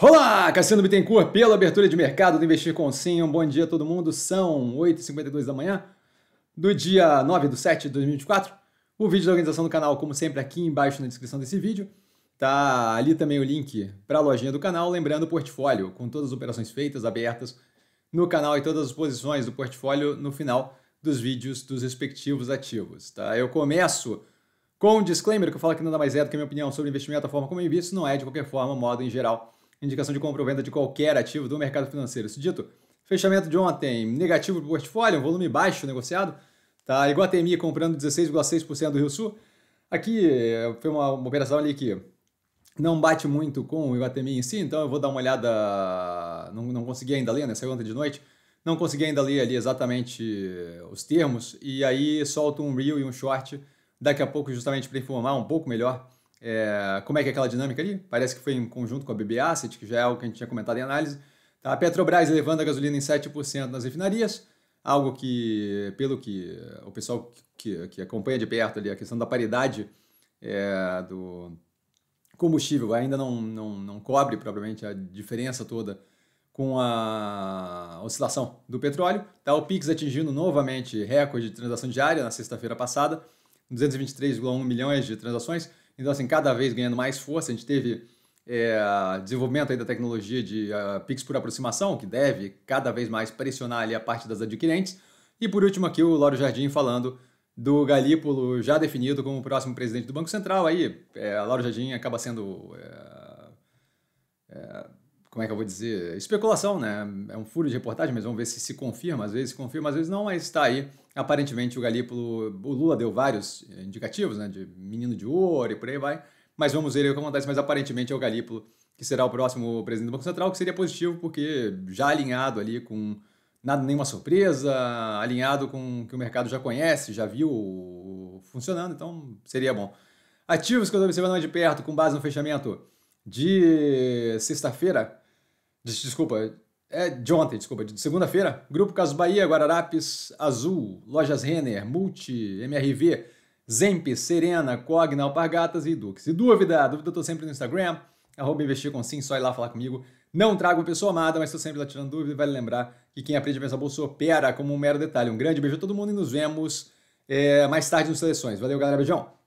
Olá, Cassiano Bittencourt, pela abertura de mercado do Investir com Sim. Um bom dia a todo mundo. São 8h52 da manhã do dia 9 de 7 de 2024. O vídeo da organização do canal, como sempre, aqui embaixo na descrição desse vídeo. Tá ali também o link para a lojinha do canal. Lembrando o portfólio, com todas as operações feitas, abertas no canal e todas as posições do portfólio no final dos vídeos dos respectivos ativos. Tá? Eu começo com um disclaimer que eu falo que nada mais é do que a minha opinião sobre investimento, a forma como eu invisto, não é de qualquer forma, modo em geral indicação de compra ou venda de qualquer ativo do mercado financeiro. Isso dito, fechamento de ontem negativo para o portfólio, volume baixo negociado. Tá? Iguatemi comprando 16,6% do Rio Sul. Aqui foi uma, uma operação ali que não bate muito com o Iguatemi em si, então eu vou dar uma olhada. Não, não consegui ainda ler, né? Saiu ontem de noite. Não consegui ainda ler ali exatamente eh, os termos. E aí solto um real e um short daqui a pouco, justamente para informar um pouco melhor é, como é que é aquela dinâmica ali? Parece que foi em conjunto com a BB Asset, que já é o que a gente tinha comentado em análise. Tá? A Petrobras elevando a gasolina em 7% nas refinarias, algo que, pelo que o pessoal que, que acompanha de perto ali, a questão da paridade é, do combustível ainda não, não, não cobre, provavelmente, a diferença toda com a oscilação do petróleo. Tá? O PIX atingindo novamente recorde de transação diária na sexta-feira passada, 223,1 milhões de transações então, assim, cada vez ganhando mais força, a gente teve é, desenvolvimento aí da tecnologia de uh, Pix por aproximação, que deve cada vez mais pressionar ali a parte das adquirentes. E por último aqui o Lauro Jardim falando do Galípolo já definido como o próximo presidente do Banco Central. Aí, é, Lauro Jardim acaba sendo... É, é, como é que eu vou dizer? Especulação, né? É um furo de reportagem, mas vamos ver se se confirma. Às vezes se confirma, às vezes não, mas está aí. Aparentemente o Galípolo, o Lula deu vários eh, indicativos, né? De menino de ouro e por aí vai. Mas vamos ver o que acontece. Mas aparentemente é o Galípolo que será o próximo presidente do Banco Central, que seria positivo, porque já alinhado ali com nada, nenhuma surpresa, alinhado com o que o mercado já conhece, já viu funcionando, então seria bom. Ativos que eu estou observando mais de perto, com base no fechamento de sexta-feira, desculpa, é de ontem, desculpa, de segunda-feira, Grupo Caso Bahia, Guararapes, Azul, Lojas Renner, Multi, MRV, Zemp, Serena, Cogna, Alpargatas e Dux. E dúvida, dúvida eu tô sempre no Instagram, arroba investir com sim, só ir lá falar comigo. Não trago pessoa amada, mas estou sempre lá tirando dúvida e vale lembrar que quem aprende a pensar bolsa opera como um mero detalhe. Um grande beijo a todo mundo e nos vemos é, mais tarde nos Seleções. Valeu, galera, beijão!